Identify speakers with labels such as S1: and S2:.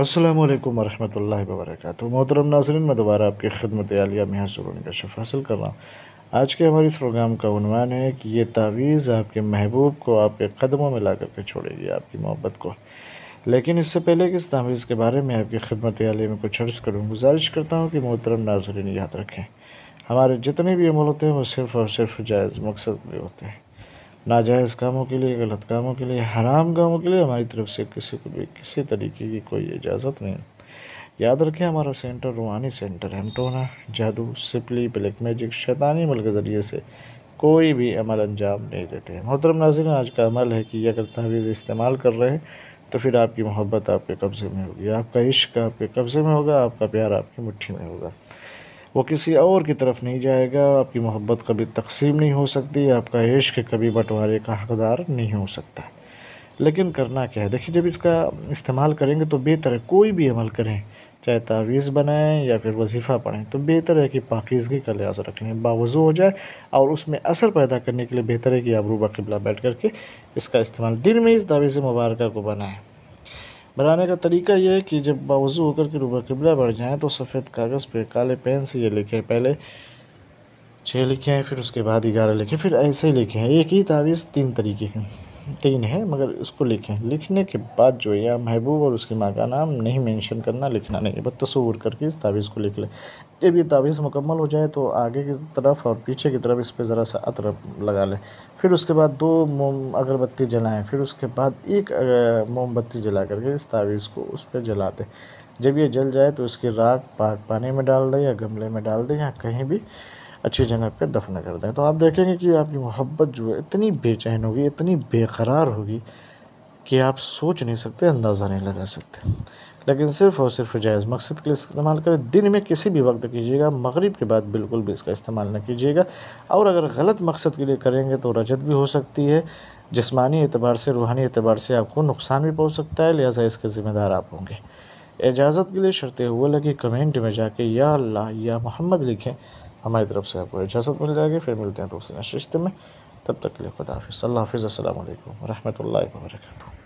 S1: अल्लाम वरहमल वर्क मोहतरम नाजरन मैं दोबारा आपकी खदमत आलिया में सुरून का शफ हासिल कर रहा हूँ आज के हमारे इस प्रोग्राम का उनवान है कि ये तावीज़ आपके महबूब को आपके कदमों में ला करके छोड़ेगी आपकी मोहब्बत को लेकिन इससे पहले कि इस तावीज़ के बारे में आपकी खदमत आलिया में कुछ अर्ज़ करूँ गुजारिश करता हूँ कि मोहतरम नाजरन याद रखें हमारे जितने भी अमल होते हैं वो सिर्फ़ और सिर्फ जायज़ मकसद में होते हैं नाजायज़ कामों के लिए गलत कामों के लिए हराम कामों के लिए हमारी तरफ से किसी को भी किसी तरीके की कोई इजाज़त नहीं याद रखें हमारा सेंटर रूहानी सेंटर हेमटोना जादू सिपली ब्लैक मैजिक शैतानी मल के ज़रिए से कोई भी अमल अंजाम नहीं देते हैं मोहतरम नाजिन आज का अमल है कि अगर तहवीज़ इस्तेमाल कर रहे हैं तो फिर आपकी मोहब्बत आपके कब्ज़े में होगी आपका इश्क आपके कब्ज़े में होगा आपका प्यार आपकी मुट्ठी में होगा वो किसी और की तरफ नहीं जाएगा आपकी मोहब्बत कभी तकसीम नहीं हो सकती आपका इश्क कभी बंटवारे का हकदार नहीं हो सकता लेकिन करना क्या है देखिए जब इसका इस्तेमाल करेंगे तो बेहतर है कोई भी अमल करें चाहे तावीज़ बनाएं या फिर वजीफ़ा पढ़ें तो बेहतर है कि पाकिजगी का लिहाज रख लें बावजू हो जाए और उसमें असर पैदा करने के लिए बेहतर है कि आप रूबा किबला बैठ करके इसका इस्तेमाल दिन में इस से मुबारक को बनाएँ बनाने का तरीका यह है कि जब बावजू होकर के रूबा किबला बढ़ जाएँ तो सफ़ेद कागज़ पे काले पेन से ये लिखें पहले छः लिखें फिर उसके बाद ग्यारह लिखें फिर ऐसे ही लिखें एक ही तावीज़ तीन तरीके हैं तीन है मगर इसको लिखें लिखने के बाद जो है महबूब और उसकी माँ का नाम नहीं मेंशन करना लिखना नहीं बस तस्वूर करके इस तावीज़ को लिख लें जब ये तावीज़ मुकम्मल हो जाए तो आगे की तरफ और पीछे की तरफ इस पर ज़रा सा अतरफ लगा लें फिर उसके बाद दो मोम अगरबत्ती जलाएं फिर उसके बाद एक मोमबत्ती जला करके इस तावीज़ को उस पर जला दें जब ये जल जाए तो इसकी राख पाक पानी में डाल दें या गमले में डाल दें या कहीं भी अच्छी जगह पे दफन कर दें तो आप देखेंगे कि आपकी मोहब्बत जो है इतनी बेचैन होगी इतनी बेकरार होगी कि आप सोच नहीं सकते अंदाज़ा नहीं लगा सकते लेकिन सिर्फ और सिर्फ जायज़ मकसद के लिए इस्तेमाल करें दिन में किसी भी वक्त कीजिएगा मगरिब के बाद बिल्कुल भी इसका इस्तेमाल न कीजिएगा और अगर गलत मकसद के लिए करेंगे तो रजत भी हो सकती है जिसमानी एतबार से रूहानी एतबार से आपको नुकसान भी पहुँच सकता है लिहाजा इसके ज़िम्मेदार आप होंगे इजाज़त के लिए शर्तें हुए लगी कमेंट में जाके या अल्लाह या मोहम्मद लिखें हमारी तरफ से आपको इजाज़त मिल जाएगी फिर मिलते हैं दूसरे नशिस्त में तब तक के लिए खुदाफ़ि हाफिज़ अल्लाह हाफिज़ असल वरहमल वर्का